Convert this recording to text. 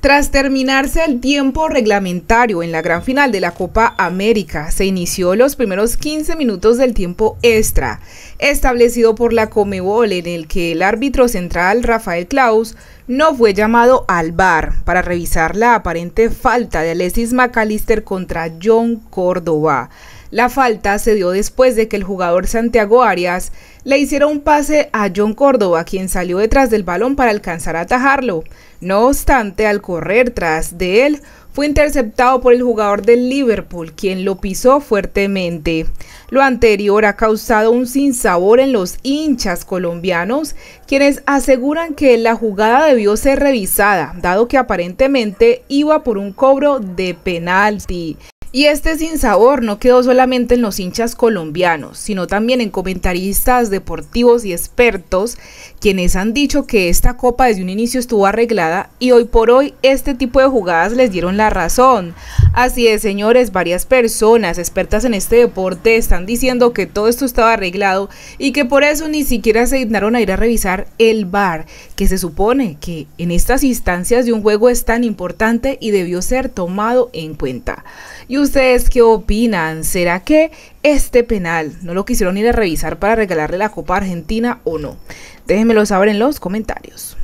Tras terminarse el tiempo reglamentario en la gran final de la Copa América, se inició los primeros 15 minutos del tiempo extra, establecido por la Comebol en el que el árbitro central Rafael Klaus no fue llamado al bar para revisar la aparente falta de Alexis McAllister contra John Córdoba. La falta se dio después de que el jugador Santiago Arias le hiciera un pase a John Córdoba, quien salió detrás del balón para alcanzar a atajarlo. No obstante, al correr tras de él, fue interceptado por el jugador del Liverpool, quien lo pisó fuertemente. Lo anterior ha causado un sinsabor en los hinchas colombianos, quienes aseguran que la jugada debió ser revisada, dado que aparentemente iba por un cobro de penalti. Y este sinsabor no quedó solamente en los hinchas colombianos, sino también en comentaristas deportivos y expertos, quienes han dicho que esta copa desde un inicio estuvo arreglada y hoy por hoy este tipo de jugadas les dieron la razón. Así es, señores, varias personas expertas en este deporte están diciendo que todo esto estaba arreglado y que por eso ni siquiera se dignaron a ir a revisar el bar, que se supone que en estas instancias de un juego es tan importante y debió ser tomado en cuenta. ¿Y ustedes qué opinan? ¿Será que este penal no lo quisieron ir a revisar para regalarle la Copa Argentina o no? Déjenmelo saber en los comentarios.